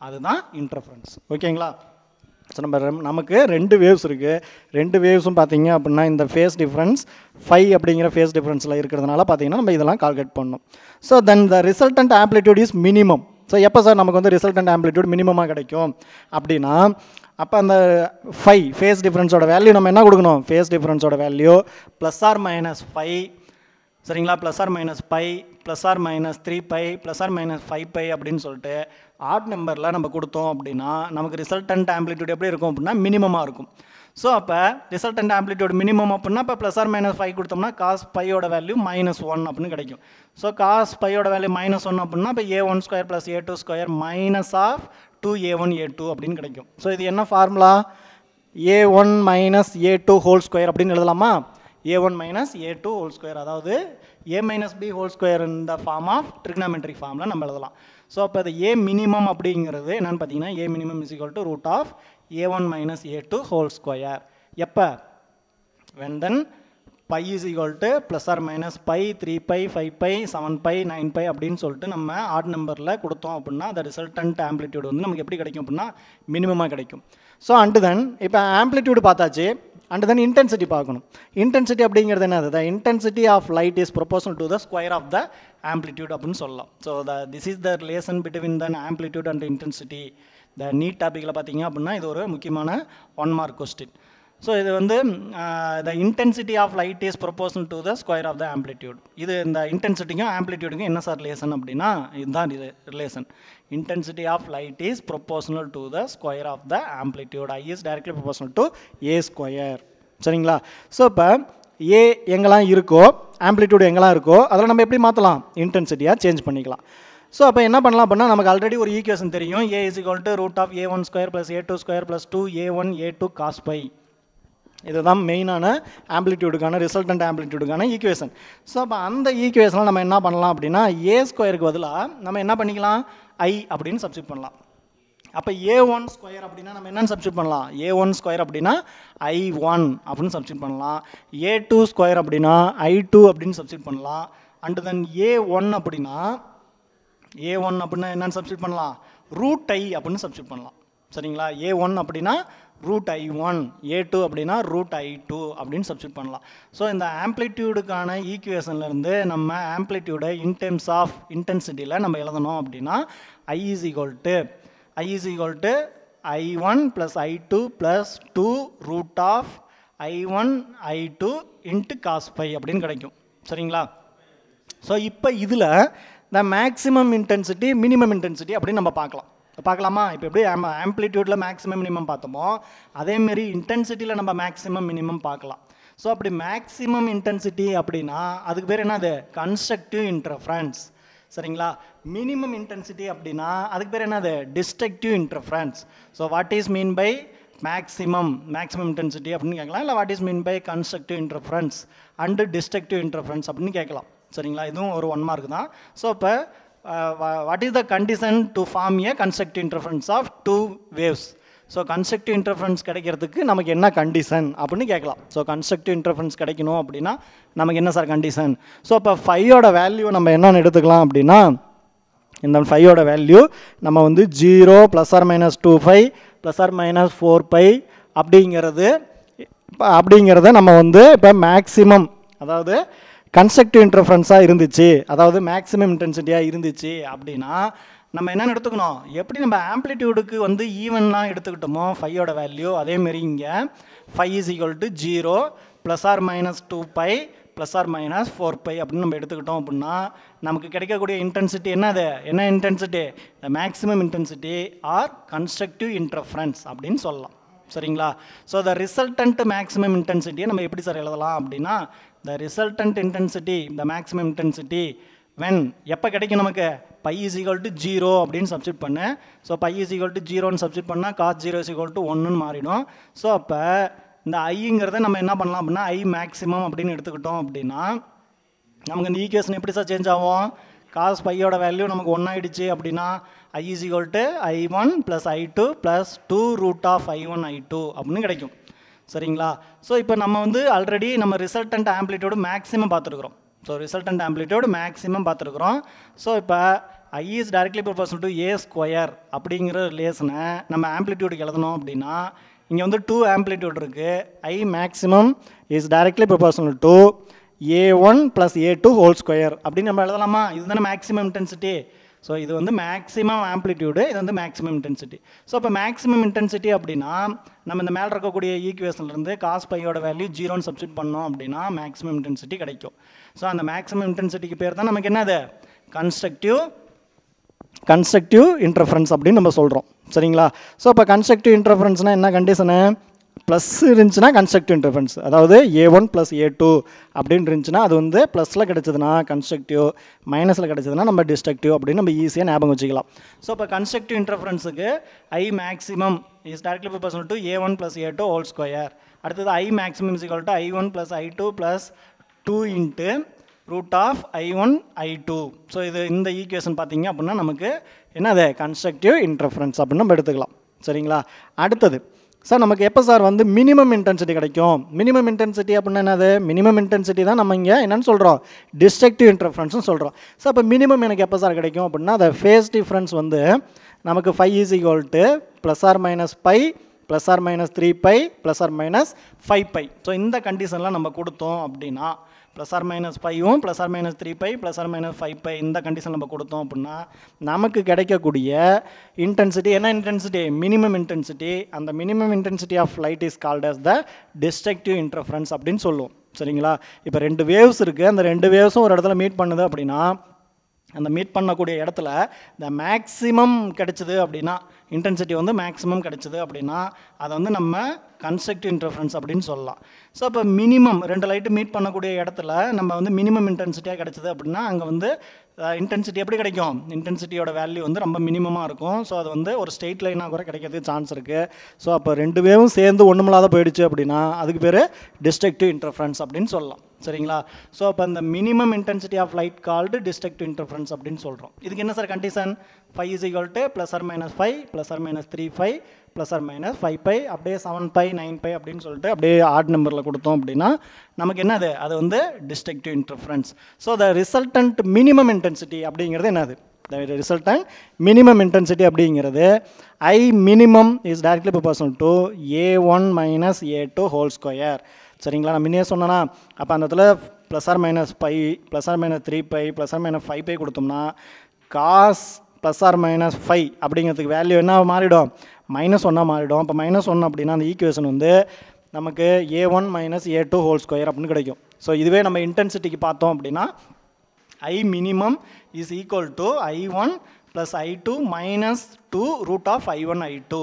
அதுதான் இன்டர்ஃபரன்ஸ் ஓகேங்களா ஸோ நம்ம நமக்கு ரெண்டு வேவ்ஸ் இருக்குது ரெண்டு வேவ்ஸும் பார்த்தீங்க அப்படின்னா இந்த ஃபேஸ் டிஃப்ரென்ஸ் ஃபைவ் அப்படிங்கிற ஃபேஸ் டிஃப்ரென்ஸில் இருக்கிறதுனால பார்த்தீங்கன்னா நம்ம இதெல்லாம் கால்குலேட் பண்ணணும் so then the resultant amplitude is minimum so எப்போ சார் நமக்கு வந்து ரிசல்டன்ட் ஆம்பிளிடியூட் மினிமமாக கிடைக்கும் அப்படின்னா அப்போ அந்த ஃபைவ் ஃபேஸ் டிஃப்ரென்ஸோட வேல்யூ நம்ம என்ன கொடுக்கணும் ஃபேஸ் டிஃப்ரென்ஸோட value plus or minus five சரிங்களா plus or minus phi plus or minus three pi plus or minus five pi அப்படின்னு சொல்லிட்டு ஆட் நம்பரில் நம்ம கொடுத்தோம் அப்படின்னா நமக்கு ரிசல்டன்ட் ஆம்பிளிடியூட் எப்படி இருக்கும் அப்படின்னா மினிமமாக இருக்கும் ஸோ அப்போ ரிசல்டன்ட் ஆம்பிளிட்யூட் மினிமம் அப்படின்னா இப்போ ப்ளஸ் ஆர் மைனஸ் ஃபைவ் கொடுத்தோம்னா காஸ் பையோட வேல்யூ மைனஸ் ஒன் அப்படின்னு கிடைக்கும் ஸோ காஸ் பையோட வேல்யூ மைனஸ் ஒன் அப்படின்னா இப்போ A one square plus A two square minus of two A one A two அப்படின்னு கிடைக்கும் ஸோ இது என்ன formula A one minus A two whole square அப்படின்னு எழுதலாமா A one minus A two whole square அதாவது A minus B whole square இந்த form of trigonometry ஃபார்மில் நம்ம எழுதலாம் ஸோ அப்போ அது ஏ மினிமம் அப்படிங்கிறது என்னென்னு பார்த்தீங்கன்னா A minimum is equal to root of A one minus A two whole square எப்போ when then pi is equal to plus or minus pi three pi five pi seven pi nine pi அப்படின்னு சொல்லிட்டு நம்ம add நம்பரில் கொடுத்தோம் அப்படின்னா அந்த resultant amplitude வந்து நமக்கு எப்படி கிடைக்கும் அப்படின்னா மினிமமாக கிடைக்கும் ஸோ அண்டு தென் இப்போ ஆம்பிளிடியூடு பார்த்தாச்சு அண்டு தென் இன்டென்சிட்டி பார்க்கணும் இன்டென்சிட்டி அப்படிங்கிறது என்னது the intensity of light is proportional to the square of the amplitude அப்படின்னு சொல்லலாம் so the this is the relation between the amplitude and intensity இந்த நீட் டாப்பிக்கில் பார்த்தீங்க அப்படின்னா இது ஒரு முக்கியமான ஒன் மார்க் கொஸ்டின் ஸோ இது வந்து the intensity of light is proportion to the square of the amplitude இது இந்த இன்டென்சிட்டிக்கும் ஆம்ப்ளிடியூடுக்கும் என்ன சார் ரிலேஷன் அப்படின்னா இதுதான் relation intensity of light is proportional to the square of the amplitude I is directly proportional to A square சரிங்களா so இப்போ A எங்கெல்லாம் இருக்கோ ஆம்ப்ளிடியூட் எங்கெல்லாம் இருக்கோ அதெல்லாம் நம்ம எப்படி மாற்றலாம் இன்டென்சிட்டியாக சேஞ்ச் பண்ணிக்கலாம் ஸோ அப்போ என்ன பண்ணலாம் அப்படின்னா நமக்கு ஆல்ரெடி ஒரு ஈக்குவேஷன் தெரியும் A is equal to root of A one square plus A two square plus two A one A two cos phi இதுதான் மெயினான ஆம்பிளிட்யூடுக்கான ரிசல்டன்ட் ஆம்பிளிட்யூடுக்கான ஈக்குவேஷன் ஸோ அப்போ அந்த ஈக்குவேஷனில் நம்ம என்ன பண்ணலாம் அப்படின்னா ஏ ஸ்கொயருக்கு பதிலாக நம்ம என்ன பண்ணிக்கலாம் ஐ அப்படின்னு சப்ஸ்டியூட் பண்ணலாம் அப்போ ஏ ஒன் ஸ்கொயர் அப்படின்னா நம்ம என்னென்னு சப்ஸ்டியூட் பண்ணலாம் ஏ ஒன் ஸ்கொயர் அப்படின்னா ஐ ஒன் அப்படின்னு சப்ஸ்டியூட் பண்ணலாம் ஏ டூ ஸ்கொயர் அப்படின்னா ஐ டூ அப்படின்னு சப்ஸ்டியூட் பண்ணலாம் அண்டு தென் ஏ ஒன் அப்படின்னா ஏ ஒன் அப்படின்னா என்னென்னு சப்ஸ்டியூட் பண்ணலாம் ரூட் ஐ அப்படின்னு சப்ஸ்டியூட் பண்ணலாம் சரிங்களா ஏ ஒன் அப்படின்னா root I one A two அப்படின்னா ரூட் ஐ டூ அப்படின்னு சப்ஸ்டியூட் பண்ணலாம் ஸோ இந்த ஆம்ப்ளிடியூடுக்கான ஈக்குவேஷன்லேருந்து நம்ம ஆம்ப்ளிடியூடை இன் டேர்ம்ஸ் ஆஃப் இன்டென்சிட்டியில் நம்ம எழுதணும் அப்படின்னா I is equal to I is equal to I one plus I two plus two root of I one I two into cos phi அப்படின்னு கிடைக்கும் சரிங்களா ஸோ இப்போ இதில் the maximum intensity minimum intensity அப்படின்னு நம்ம பார்க்கலாம் பார்க்கலாமா இப்போ எப்படி ஆம் ஆம்ப்ளிடியூட்டில் மேக்ஸிமம் மினிமம் பார்த்தோமோ அதேமாரி இன்டென்சிட்டியில் நம்ம மேக்ஸிமம் மினிமம் பார்க்கலாம் ஸோ அப்படி மேக்ஸிமம் இன்டென்சிட்டி அப்படின்னா அதுக்கு பேர் என்ன அது கன்ஸ்ட்ரக்டிவ் இன்டர்ஃபரன்ஸ் சரிங்களா மினிமம் இன்டென்சிட்டி அப்படின்னா அதுக்கு பேர் என்ன அது destructive interference so what is mean by maximum maximum intensity அப்படின்னு கேட்கலாம் இல்லை what is mean by constructive interference and destructive interference அப்படின்னு கேட்கலாம் சரிங்களா இதுவும் ஒரு ஒன் மார்க் தான் ஸோ இப்போ what is the condition to form a construct interference of two waves so construct interference கிடைக்கிறதுக்கு நமக்கு என்ன கண்டிஷன் அப்படின்னு கேட்கலாம் ஸோ கன்ஸ்ட்ரக்ட் இன்டர்ஃபரன்ஸ் கிடைக்கணும் அப்படின்னா நமக்கு என்ன சார் கண்டிஷன் ஸோ இப்போ ஃபையோட வேல்யூ நம்ம என்னென்னு எடுத்துக்கலாம் அப்படின்னா இந்த ஃபையோட வேல்யூ நம்ம வந்து zero plus or minus two five plus or minus four pi அப்படிங்கிறது இப்போ அப்படிங்கிறத நம்ம வந்து இப்போ மேக்ஸிமம் அதாவது கன்ஸ்ட்ரக்டிவ் இன்டர்ஃபரன்ஸாக இருந்துச்சு அதாவது மேக்ஸிமம் இன்டென்சிட்டியாக இருந்துச்சு அப்படின்னா நம்ம என்னென்னு எடுத்துக்கணும் எப்படி நம்ம ஆம்ப்ளிடியூடுக்கு வந்து ஈவன்லாம் எடுத்துக்கிட்டோமோ ஃபையோட வேல்யூ அதேமாரி இங்கே phi is equal to zero plus or minus two pi plus or minus four pi அப்படின்னு நம்ம எடுத்துக்கிட்டோம் அப்படின்னா நமக்கு கிடைக்கக்கூடிய இன்டென்சிட்டி என்ன அது என்ன intensity the maximum intensity or constructive interference அப்படின்னு சொல்லலாம் சரிங்களா ஸோ த ரிசல்டன்ட் மேக்ஸிமம் இன்டென்சிட்டியை நம்ம எப்படி சார் எழுதலாம் அப்படின்னா the resultant intensity the maximum intensity when எப்போ கிடைக்கும் நமக்கு phi is equal to zero அப்படின்னு சப்ஜெக்ட் பண்ணேன் so phi is equal to ஜீரோன்னு சப்ஜெக்ட் பண்ணால் cos zero is equal to ஒன்றுன்னு மாறிடும் ஸோ அப்போ இந்த ஐங்கிறத நம்ம என்ன பண்ணலாம் அப்படின்னா ஐ மேக்ஸிமம் அப்படின்னு எடுத்துக்கிட்டோம் அப்படின்னா நமக்கு இந்த ஈக்குவேஷன் எப்படி சார் சேஞ்ச் ஆகும் காஸ் பையோட வேல்யூ நமக்கு ஒன் ஆகிடுச்சு அப்படின்னா I is equal to I one plus I two plus two root of I one I two அப்படின்னு கிடைக்கும் சரிங்களா ஸோ இப்போ நம்ம வந்து ஆல்ரெடி நம்ம ரிசல்டன்ட் ஆம்பிளிட்யூடு மேக்ஸிமம் பார்த்துருக்குறோம் ஸோ ரிசல்டன்ட் ஆம்பிளிட்யூடு மேக்ஸிமம் பார்த்துருக்குறோம் ஸோ இப்போ I is directly proportional to A square அப்படிங்கிற ரிலேஷனை நம்ம ஆம்பிளிட்யூடுக்கு எழுதணும் அப்படின்னா இங்கே வந்து டூ ஆம்பிளிட்யூட் இருக்குது I maximum is directly proportional to A one plus A two whole square அப்படின்னு நம்ம எழுதலாமா இதுதானே மேக்ஸிமம் இன்டென்சிட்டி ஸோ இது வந்து மேக்ஸிமம் ஆம்ப்ளிடியூடு இது வந்து மேக்ஸிமம் இன்டென்சிட்டி ஸோ இப்போ மேக்ஸிமம் இன்டென்சிட்டி அப்படின்னா நம்ம இந்த மேலே இருக்கக்கூடிய ஈக்குவேஷன்லேருந்து காஸ் பையோட வேல்யூ ஜீரோன்னு சப்ஸ்டியூட் பண்ணோம் அப்படின்னா மேக்ஸிமம் இன்டென்சிட்டி கிடைக்கும் ஸோ அந்த மேக்ஸிமம் இன்டென்சிட்டிக்கு பேர் தான் நமக்கு என்னது கன்ஸ்ட்ரக்டிவ் கன்ஸ்ட்ரக்டிவ் இன்டர்ஃபரன்ஸ் அப்படின்னு நம்ம சொல்கிறோம் சரிங்களா ஸோ இப்போ கன்ஸ்ட்ரக்டிவ் இன்டர்ஃபரன்ஸ்னால் என்ன கண்டிஷனு ப்ளஸ் இருந்துச்சுன்னா கன்ஸ்ட்ரக்டிவ் இன்டர்ஃபரன்ஸ் அதாவது A one plus A two அப்படின்னு இருந்துச்சுன்னா அது வந்து ப்ளஸில் கிடச்சதுன்னா கன்ஸ்ட்ரக்டிவ் மைனஸில் கிடச்சதுன்னா நம்ம டிஸ்ட்ரக்டிவ் அப்படின்னு நம்ம ஈஸியாக ஞாபகம் வச்சுக்கலாம் ஸோ இப்போ கன்ஸ்ட்ரக்டிவ் இன்டர்ஃபரன்ஸுக்கு I maximum is directly proportional to A one plus A two whole square அடுத்தது ஐ மேக்ஸிமம் சிக்கல் to I one plus I two plus two into root of I one I two so இது இந்த equation பார்த்தீங்க அப்படின்னா நமக்கு என்ன அது constructive interference அப்படின்னு நம்ம எடுத்துக்கலாம் சரிங்களா அடுத்தது சார் நமக்கு எப்போ சார் வந்து மினிமம் இன்டென்சிட்டி கிடைக்கும் மினிமம் இன்டென்சிட்டி அப்படின்னா என்னது மினிமம் இன்டென்சிட்டி தான் நம்ம இங்கே என்னென்னு சொல்கிறோம் டிஸ்ட்ரக்டிவ் இன்டர்ஃபரன்ஸ்னு சொல்கிறோம் சார் இப்போ மினிமம் எனக்கு எப்போ சார் கிடைக்கும் அப்படின்னா அந்த ஃபேஸ் டிஃப்ரென்ஸ் வந்து நமக்கு phi is equal to plus or minus pi plus or minus three pi plus or minus five pi so இந்த கண்டிஷன்லாம் நம்ம கொடுத்தோம் அப்படின்னா ப்ளஸ் ஆர் மைனஸ் ஃபைவும் plus or minus three pi plus or minus five pi இந்த condition நம்ம கொடுத்தோம் அப்படின்னா நமக்கு கிடைக்கக்கூடிய இன்டென்சிட்டி என்ன இன்டென்சிட்டி மினிமம் இன்டென்சிட்டி அந்த minimum intensity of light is called as the destructive interference அப்படின்னு சொல்லுவோம் சரிங்களா இப்போ ரெண்டு வேவ்ஸ் இருக்குது அந்த ரெண்டு வேவ்ஸும் ஒரு இடத்துல மீட் பண்ணுது அப்படின்னா அந்த மீட் பண்ணக்கூடிய இடத்துல இந்த மேக்ஸிமம் கிடைச்சிது அப்படின்னா இன்டென்சிட்டி வந்து மேக்ஸிமம் கிடைச்சிது அப்படின்னா அதை வந்து நம்ம கன்ஸ்ட்ரக்ட் இன்டர்ஃபரன்ஸ் அப்படின்னு சொல்லலாம் ஸோ அப்போ மினிமம் ரெண்டு லைட்டு மீட் பண்ணக்கூடிய இடத்துல நம்ம வந்து மினிமம் இன்டென்சிட்டியாக கிடச்சிது அப்படின்னா அங்கே வந்து இன்டென்சிட்டி எப்படி கிடைக்கும் இன்டென்சிட்டியோட வேல்யூ வந்து ரொம்ப மினிமமாக இருக்கும் ஸோ அது வந்து ஒரு ஸ்டேட் லைனாக கூட கிடைக்கிறதுக்கு சான்ஸ் இருக்குது ஸோ அப்போ ரெண்டு பேரும் சேர்ந்து ஒன்றுமில்லாத போயிடுச்சு அப்படின்னா அதுக்கு பேர் டிஸ்ட்ரக்டிவ் இன்டர்ஃபரன்ஸ் அப்படின்னு சொல்லலாம் சரிங்களா ஸோ அப்போ அந்த minimum intensity of light called destructive interference அப்படின்னு சொல்கிறோம் இதுக்கு என்ன sir condition phi is equal to plus or minus pi plus or minus three pi plus or minus five pi அப்படியே செவன் பை நைன் பை அப்படின்னு சொல்லிட்டு அப்படியே add நம்பரில் கொடுத்தோம் அப்படின்னா நமக்கு என்னது அது வந்து destructive interference so the resultant minimum intensity அப்படிங்கிறது என்னது த ரிசல்டன்ட் மினிமம் இன்டென்சிட்டி அப்படிங்கிறது I minimum is directly proportion to A one minus A two whole square சரிங்களா நான் முன்னே சொன்னேன்னா அப்போ அந்த இடத்துல plus or minus pi plus or minus three pi plus or minus five pi கொடுத்தோம்னா cos plus or minus pi அப்படிங்கிறதுக்கு value என்ன மாறிடும் மைனஸ் ஒன்னாக மாறிடும் அப்போ மைனஸ் ஒன் அப்படின்னா அந்த ஈக்குவேஷன் வந்து நமக்கு A one minus A two whole square அப்படின்னு கிடைக்கும் ஸோ இதுவே நம்ம இன்டென்சிட்டிக்கு பார்த்தோம் அப்படின்னா I minimum is equal to I one plus I two minus two root of I one I two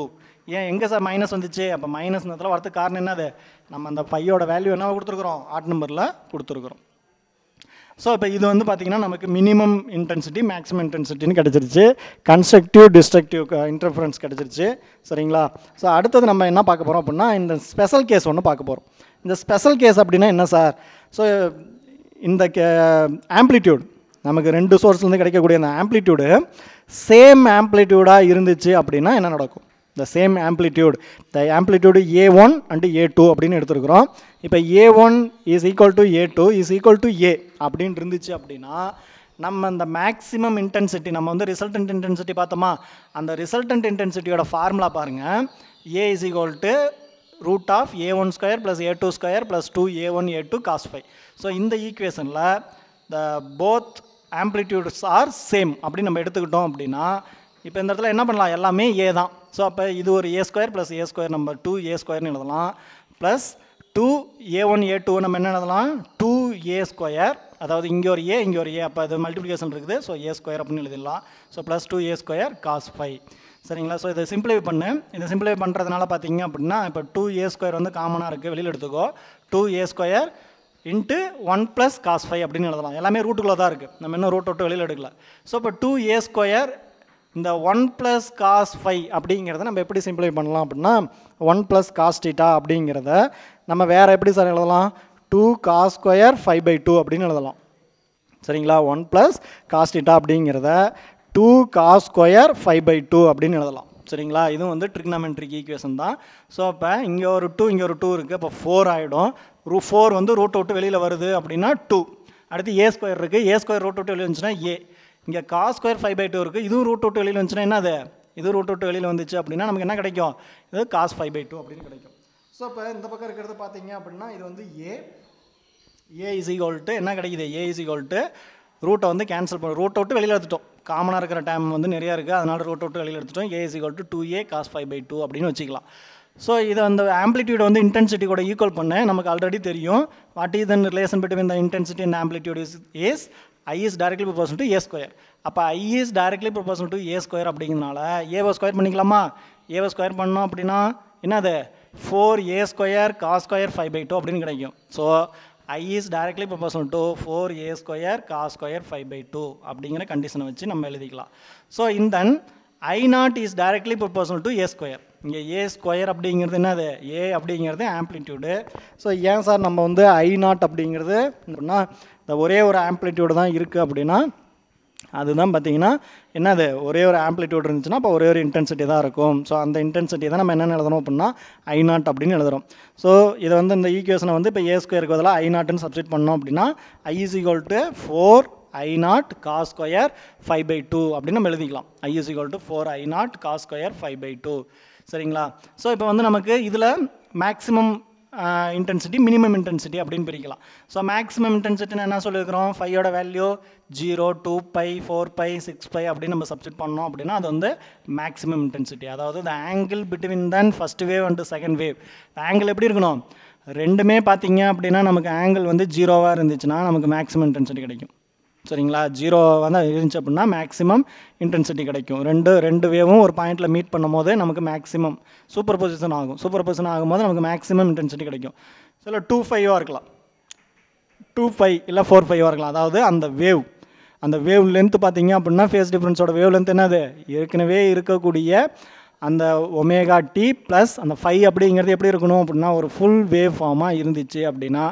ஏன் எங்கே சார் மைனஸ் வந்துச்சு அப்போ மைனஸ் நேரத்தில் வரதுக்கு காரணம் என்னது நம்ம அந்த ஃபையோட வேல்யூ என்ன கொடுத்துருக்குறோம் ஆட் நம்பரில் கொடுத்துருக்குறோம் ஸோ இப்போ இது வந்து பார்த்திங்கன்னா நமக்கு மினிமம் இன்டென்சிட்டி மேக்ஸிமம் இன்டென்சிட்டின்னு கிடச்சிருச்சு கன்ஸ்ட்ரக்டிவ் டிஸ்ட்ரக்டிவ் இன்டர்ஃபரன்ஸ் கிடச்சிருச்சு சரிங்களா ஸோ அடுத்தது நம்ம என்ன பார்க்க போகிறோம் அப்படின்னா இந்த ஸ்பெஷல் கேஸ் ஒன்று பார்க்க போகிறோம் இந்த ஸ்பெஷல் கேஸ் அப்படின்னா என்ன சார் ஸோ இந்த கே ஆம்ப்ளிடியூட் நமக்கு ரெண்டு சோர்ஸ்லேருந்து கிடைக்கக்கூடிய அந்த ஆம்ப்ளிடியூடு சேம் ஆம்ப்ளிடியூடாக இருந்துச்சு அப்படின்னா என்ன நடக்கும் the same amplitude the amplitude A one and A two அப்படின்னு எடுத்துருக்குறோம் இப்போ A one is equal to A two is equal to A அப்படின்னு இருந்துச்சு அப்படின்னா நம்ம இந்த மேக்ஸிமம் இன்டென்சிட்டி நம்ம வந்து ரிசல்டன்ட் இன்டென்சிட்டி பார்த்தோமா அந்த ரிசல்டன்ட் இன்டென்சிட்டியோட ஃபார்முலா பாருங்கள் A is equal to root of A one square plus A two square plus two A one A two cos five so இந்த ஈக்குவேஷனில் the both amplitudes are same அப்படின்னு நம்ம எடுத்துக்கிட்டோம் அப்படின்னா இப்போ இந்த இடத்துல என்ன பண்ணலாம் எல்லாமே ஏ தான் ஸோ அப்போ இது ஒரு A square plus A square number two A ஸ்கொயர்னு எழுதலாம் plus two A one A two நம்ம என்ன எழுதலாம் டூ ஏ ஸ்கொயர் அதாவது இங்கே ஒரு ஏ இங்கே ஒரு ஏ அப்போ அது மல்டிப்ளிகேஷன் இருக்குது ஸோ ஏ ஸ்கொயர் அப்படின்னு எழுதிடலாம் so plus two A square cos phi சரிங்களா ஸோ இதை சிம்பிளிஃபை பண்ணு இதை சிம்பிளிஃபை பண்ணுறதுனால பார்த்தீங்க அப்படின்னா இப்போ டூ ஏ ஸ்கொயர் வந்து காமனாக இருக்குது வெளியில் எடுத்துக்கோ two A square into one plus cos five அப்படின்னு எழுதலாம் எல்லாமே ரூட்டுக்குள்ளே தான் இருக்குது நம்ம இன்னும் ரூட் விட்டு வெளியில் எடுக்கல ஸோ இப்போ டூ ஏ ஸ்கொயர் இந்த ஒன் ப்ளஸ் காஸ் ஃபைவ் அப்படிங்கிறத நம்ம எப்படி சிம்பிளை பண்ணலாம் அப்படின்னா ஒன் ப்ளஸ் காஸ் டீட்டா அப்படிங்கிறத நம்ம வேறு எப்படி சார் எழுதலாம் two cos square five by two அப்படின்னு எழுதலாம் சரிங்களா ஒன் ப்ளஸ் காஸ் டீட்டா அப்படிங்கிறத two cos square five by two அப்படின்னு எழுதலாம் சரிங்களா இதுவும் வந்து ட்ரிக்னாமெண்ட்ரிக் ஈக்குவேஷன் தான் ஸோ அப்போ இங்கே ஒரு டூ இங்கே ஒரு டூ இருக்குது அப்போ ஃபோர் ஆகிடும் ரூ ஃபோர் வந்து ரூட் அவுட்டு வெளியில் வருது அப்படின்னா டூ அடுத்து ஏ ஸ்கொயர் இருக்குது ஏ ஸ்கொயர் ரூட் அவுட்டு வெளியே இருந்துச்சுன்னா ஏ இங்கே கா ஸ்கொயர் ஃபைவ் பை டூ இருக்குது இதுவும் ரூட் விட்டு வெளியில் வந்துச்சுன்னா என்ன அது இதுவும் ரூட் விட்டு வெளியில் வந்துச்சு அப்படின்னா நமக்கு என்ன கிடைக்கும் இது காஸ் ஃபைவ் பை டூ அப்படின்னு கிடைக்கும் ஸோ இப்போ இந்த பக்கம் இருக்கிறது பார்த்தீங்க அப்படின்னா இது வந்து ஏ ஏ இசி கோல்ட்டு என்ன கிடைக்குது ஏ இசி கோல்ட்டு ரூட்டை வந்து கேன்சல் பண்ணும் ரூட் விட்டு வெளியில் எடுத்துட்டோம் காமனாக இருக்கிற டைம் வந்து நிறையா இருக்குது அதனால் ரூட் விட்டு வெளியில் எடுத்துட்டோம் A is equal to two A cos phi by two அப்படின்னு வச்சுக்கலாம் ஸோ இதை அந்த ஆம்பிளிடியூட் வந்து இன்டென்சிட்டி கூட ஈக்குவல் பண்ண நமக்கு ஆல்ரெடி தெரியும் what is the relation between the intensity and amplitude is is I is directly proportion to A square அப்போ I is directly proportion to A square அப்படிங்கிறனால ஏவை ஸ்கொயர் பண்ணிக்கலாமா ஏவை ஸ்கொயர் பண்ணோம் அப்படின்னா என்னது four A square cos square five by two அப்படின்னு கிடைக்கும் so I is directly proportional to four A square cos square five by two அப்படிங்கிற கண்டிஷனை வச்சு நம்ம எழுதிக்கலாம் so in then I naught is directly proportional to A square இங்கே A square அப்படிங்கிறது என்னது ஏ அப்படிங்கிறது ஆம்ப்ளிடியூடு ஸோ ஏன் சார் நம்ம வந்து ஐ நாட் அப்படிங்கிறது அப்படின்னா இந்த ஒரே ஒரு ஆம்ப்ளிடியூடு தான் இருக்குது அப்படின்னா அதுதான் பார்த்தீங்கன்னா என்னது ஒரே ஒரு ஆம்ப்ளிடியூடு இருந்துச்சுன்னா அப்போ ஒரே ஒரு இன்டென்சிட்டி தான் இருக்கும் ஸோ அந்த இன்டென்சிட்டி தான் நம்ம என்னென்ன எழுதணும் அப்படின்னா ஐ நாட் அப்படின்னு எழுதுறோம் ஸோ இதை வந்து இந்த ஈக்குவேஷனை வந்து இப்போ ஏ ஸ்கொயருக்கு பதிலாக ஐ நாட்டுன்னு சப்ஸ்டிட் பண்ணோம் அப்படின்னா I is is equal to four I naught cos square five by two அப்படின்னு நம்ம எழுதிக்கலாம் I is equal to four I naught cos square five by two சரிங்களா ஸோ இப்போ வந்து நமக்கு இதில் மேக்ஸிமம் இன்டென்சிட்டி மினிமம் இன்டென்சிட்டி அப்படின்னு பிரிக்கலாம் ஸோ மேக்ஸிமம் இன்டென்சிட்டின்னு என்ன சொல்லியிருக்கிறோம் ஃபையோட value zero two pi four pi six pi அப்படின்னு நம்ம சப்ஜெக்ட் பண்ணோம் அப்படின்னா அது வந்து மேக்ஸிமம் இன்டென்சிட்டி அதாவது the angle between the first wave and second wave angle எப்படி இருக்கணும் ரெண்டுமே பார்த்தீங்க அப்படின்னா நமக்கு ஆங்கிள் வந்து ஜீரோவாக இருந்துச்சுன்னா நமக்கு மேக்ஸிமம் இன்டென்சிட்டி கிடைக்கும் சரிங்களா ஜீரோ வந்து இருந்துச்சு அப்படின்னா மேக்ஸிமம் இன்டென்சிட்டி கிடைக்கும் ரெண்டு ரெண்டு வேவும் ஒரு பாயிண்டில் மீட் பண்ணும் போதே நமக்கு மேக்ஸிமம் சூப்பர் பொசிஷன் ஆகும் சூப்பர் பொசிஷன் ஆகும்போது நமக்கு மேக்ஸிமம் இன்டென்சிட்டி கிடைக்கும் சில டூ ஃபைவாக இருக்கலாம் டூ ஃபைவ் இல்லை ஃபோர் ஃபைவாக இருக்கலாம் அதாவது அந்த வேவ் அந்த வேவ் லென்த்து பார்த்தீங்க அப்படின்னா ஃபேஸ் டிஃப்ரென்ஸோட வேவ் லென்த் என்னது ஏற்கனவே இருக்கக்கூடிய அந்த ஒமேகா டி ப்ளஸ் அந்த ஃபைவ் அப்படிங்கிறது எப்படி இருக்கணும் அப்படின்னா ஒரு ஃபுல் வேவ் ஃபார்மாக இருந்துச்சு அப்படின்னா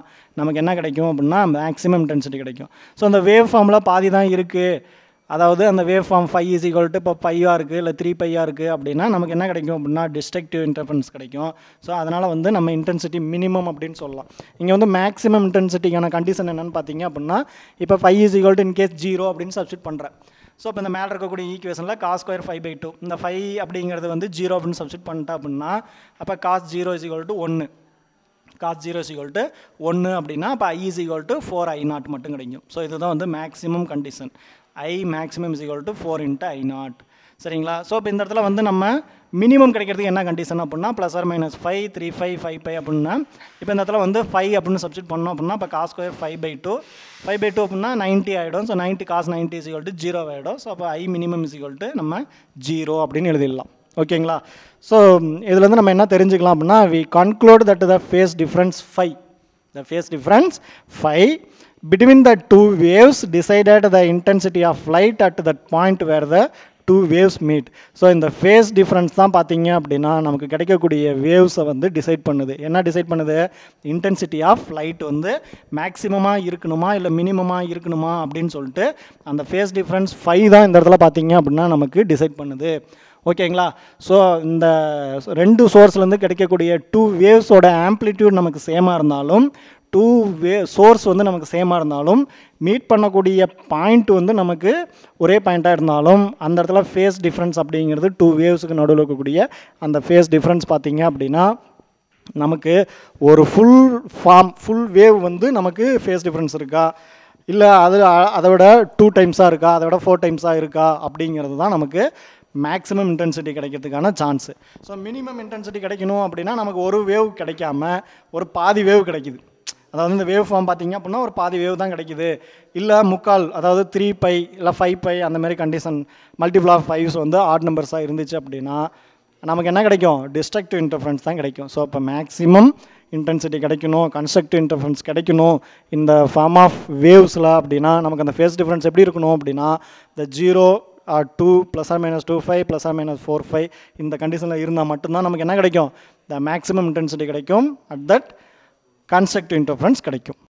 நமக்கு என்ன கிடைக்கும் அப்படின்னா மேக்ஸிமம் இன்டென்சிட்டி கிடைக்கும் ஸோ அந்த வேவ் ஃபார்மில் பாதி தான் இருக்குது அதாவது அந்த wave form phi is equal to இப்போ ஃபைவாக இருக்குது இல்லை த்ரீ ஃபையாக இருக்குது அப்படின்னா நமக்கு என்ன கிடைக்கும் அப்படின்னா டிஸ்ட்ரக்டிவ் இன்டர்ஃபரன்ஸ் கிடைக்கும் ஸோ அதனால் வந்து நம்ம இன்டென்சிட்டி மினிமம் அப்படின்னு சொல்லலாம் இங்கே வந்து மேக்ஸிமம் இன்டென்சிட்டிக்கான கண்டிஷன் என்னென்னு பார்த்தீங்க அப்படின்னா இப்போ five is equal to in case zero அப்படின்னு சப்ஸ்டிட் பண்ணுறேன் ஸோ இப்போ இந்த மேலே இருக்கக்கூடிய ஈக்குவேஷனில் cos square five by two இந்த ஃபைவ் அப்படிங்கிறது வந்து ஜீரோ அப்படின்னு சப்ஸ்டிட் பண்ணிட்டா அப்படின்னா அப்போ cos zero is equal to ஒன்று காஸ் ஜீரோ சிகோல்ட்டு ஒன்று அப்படின்னா அப்போ I equal to four I naught மட்டும் கிடைக்கும் ஸோ இதுதான் வந்து maximum condition I maximum equal to four into I naught சரிங்களா ஸோ இப்போ இந்த இடத்துல வந்து நம்ம மினிமம் கிடைக்கிறதுக்கு என்ன கண்டிஷன் அப்படின்னா plus or minus five three five five five அப்படின்னா இப்போ இந்த இடத்துல வந்து ஃபைவ் அப்படின்னு சப்ஜெக்ட் பண்ணோம் அப்படின்னா இப்போ cos square five by two five by two அப்படின்னா நைன்ட்டி ஆகிடும் so ninety cos ninety is zero ஆகிடும் ஸோ அப்போ ஐ மினிமம் இசிகோல்ட்டு நம்ம ஜீரோ அப்படின்னு எழுதிடலாம் ஓகேங்களா ஸோ இதுலேருந்து நம்ம என்ன தெரிஞ்சுக்கலாம் அப்படின்னா we conclude that the phase difference five the phase difference five between the two waves decided the intensity of flight at that point where the two waves meet so இந்த phase difference தான் பார்த்தீங்க அப்படின்னா நமக்கு கிடைக்கக்கூடிய வேவ்ஸை வந்து decide பண்ணுது என்ன decide பண்ணுது இன்டென்சிட்டி ஆஃப் ஃப்ளைட் வந்து மேக்ஸிமமாக இருக்கணுமா இல்லை மினிமமாக இருக்கணுமா அப்படின்னு சொல்லிட்டு அந்த ஃபேஸ் டிஃப்ரென்ஸ் ஃபைவ் தான் இந்த இடத்துல பார்த்தீங்க அப்படின்னா நமக்கு டிசைட் பண்ணுது ஓகேங்களா ஸோ இந்த ரெண்டு சோர்ஸ்லேருந்து கிடைக்கக்கூடிய டூ வேவ்ஸோட ஆம்ப்ளிடியூட் நமக்கு சேமாக இருந்தாலும் டூ வே சோர்ஸ் வந்து நமக்கு சேமாக இருந்தாலும் மீட் பண்ணக்கூடிய பாயிண்ட் வந்து நமக்கு ஒரே பாயிண்ட்டாக இருந்தாலும் அந்த இடத்துல ஃபேஸ் டிஃப்ரென்ஸ் அப்படிங்கிறது டூ வேவ்ஸுக்கு நடுவில் இருக்கக்கூடிய அந்த ஃபேஸ் டிஃப்ரென்ஸ் பார்த்திங்க அப்படின்னா நமக்கு ஒரு ஃபுல் ஃபார்ம் ஃபுல் வேவ் வந்து நமக்கு ஃபேஸ் டிஃப்ரென்ஸ் இருக்கா இல்லை அது அதை விட டூ டைம்ஸாக இருக்கா அதை விட ஃபோர் டைம்ஸாக இருக்கா அப்படிங்கிறது தான் நமக்கு மேக்ஸிமம் இன்டென்சிட்டி கிடைக்கிறதுக்கான சான்ஸு ஸோ மினிமம் இன்டென்சிட்டி கிடைக்கணும் அப்படின்னா நமக்கு ஒரு வேவ் கிடைக்காம ஒரு பாதி வேவ் கிடைக்குது அதாவது இந்த வேவ் ஃபார்ம் பார்த்திங்க அப்படின்னா ஒரு பாதி வேவ் தான் கிடைக்குது இல்லை முக்கால் அதாவது த்ரீ பை இல்லை ஃபைவ் பை அந்த மாதிரி கண்டிஷன் மல்டிபிள் ஆஃப் ஃபைவ்ஸ் வந்து ஆட் நம்பர்ஸாக இருந்துச்சு அப்படின்னா நமக்கு என்ன கிடைக்கும் டிஸ்ட்ரக்டிவ் இன்டர்ஃபரன்ஸ் தான் கிடைக்கும் ஸோ இப்போ மேக்ஸிமம் இன்டென்சிட்டி கிடைக்கணும் கன்ஸ்ட்ரக்டிவ் இன்டர்ஃபரன்ஸ் கிடைக்கணும் இந்த ஃபார்ம் ஆஃப் வேவ்ஸில் அப்படின்னா நமக்கு அந்த ஃபேஸ் டிஃப்ரென்ஸ் எப்படி இருக்கணும் அப்படின்னா இந்த zero two plus or minus two five plus or minus four five இந்த கண்டிஷனில் இருந்தால் மட்டும்தான் நமக்கு என்ன கிடைக்கும் த மேக்ஸிமம் இன்டென்சிட்டி கிடைக்கும் அட் தட் கான்ஸ்ட்ரக்டிவ் இன்டர்ஃபரன்ஸ் கிடைக்கும்